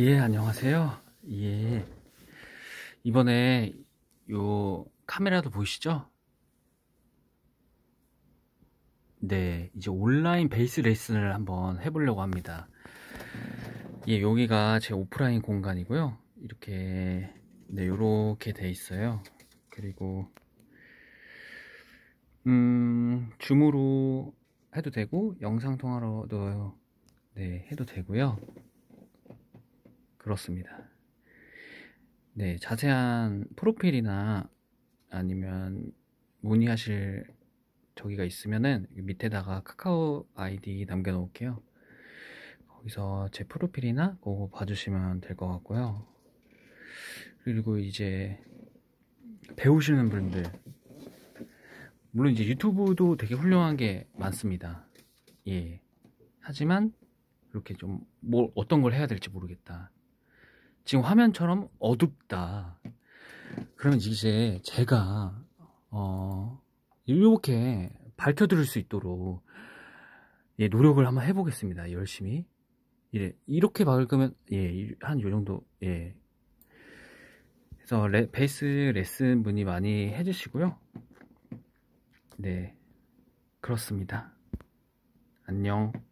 예, 안녕하세요. 예. 이번에 요 카메라도 보이시죠? 네, 이제 온라인 베이스 레슨을 한번 해보려고 합니다. 예, 여기가 제 오프라인 공간이고요. 이렇게, 네, 요렇게 돼 있어요. 그리고, 음, 줌으로 해도 되고, 영상통화로도, 네, 해도 되고요. 그렇습니다. 네, 자세한 프로필이나 아니면 문의하실 저기가 있으면은 밑에다가 카카오 아이디 남겨놓을게요. 거기서 제 프로필이나 그거 봐주시면 될 것 같고요. 그리고 이제 배우시는 분들 물론 이제 유튜브도 되게 훌륭한 게 많습니다. 예. 하지만 이렇게 좀뭘 뭐 어떤 걸 해야 될지 모르겠다. 지금 화면처럼 어둡다. 그러면 이제 제가 어 이렇게 밝혀드릴 수 있도록 예, 노력을 한번 해보겠습니다. 열심히 예, 이렇게 밝으면 예, 한 요 정도 예. 그래서 레, 베이스 레슨 분이 많이 해주시고요. 네, 그렇습니다. 안녕.